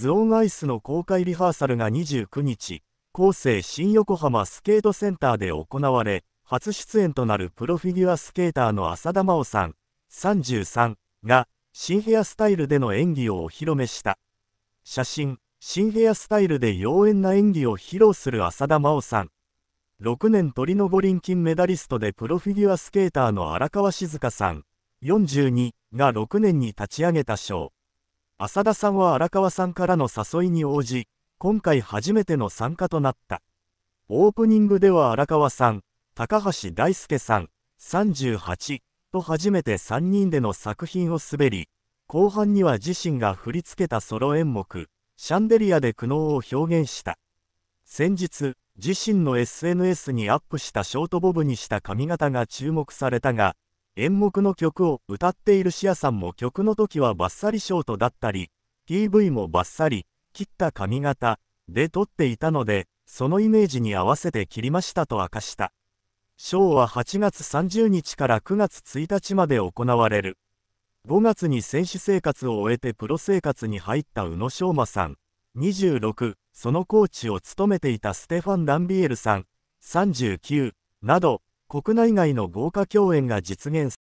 ズオンアイスの公開リハーサルが29日、後世新横浜スケートセンターで行われ、初出演となるプロフィギュアスケーターの浅田真央さん、33が、新ヘアスタイルでの演技をお披露目した。写真、新ヘアスタイルで妖艶な演技を披露する浅田真央さん。6年鳥の五輪金メダリストでプロフィギュアスケーターの荒川静香さん、42が6年に立ち上げた賞。浅田さんは荒川さんからの誘いに応じ、今回初めての参加となった。オープニングでは荒川さん、高橋大輔さん、38と初めて3人での作品を滑り、後半には自身が振り付けたソロ演目、シャンデリアで苦悩を表現した。先日、自身の SNS にアップしたショートボブにした髪型が注目されたが、演目の曲を歌っているシアさんも曲の時はバッサリショートだったり PV もバッサリ切った髪型で撮っていたのでそのイメージに合わせて切りましたと明かしたショーは8月30日から9月1日まで行われる5月に選手生活を終えてプロ生活に入った宇野昌磨さん26そのコーチを務めていたステファン・ランビエルさん39など国内外の豪華共演が実現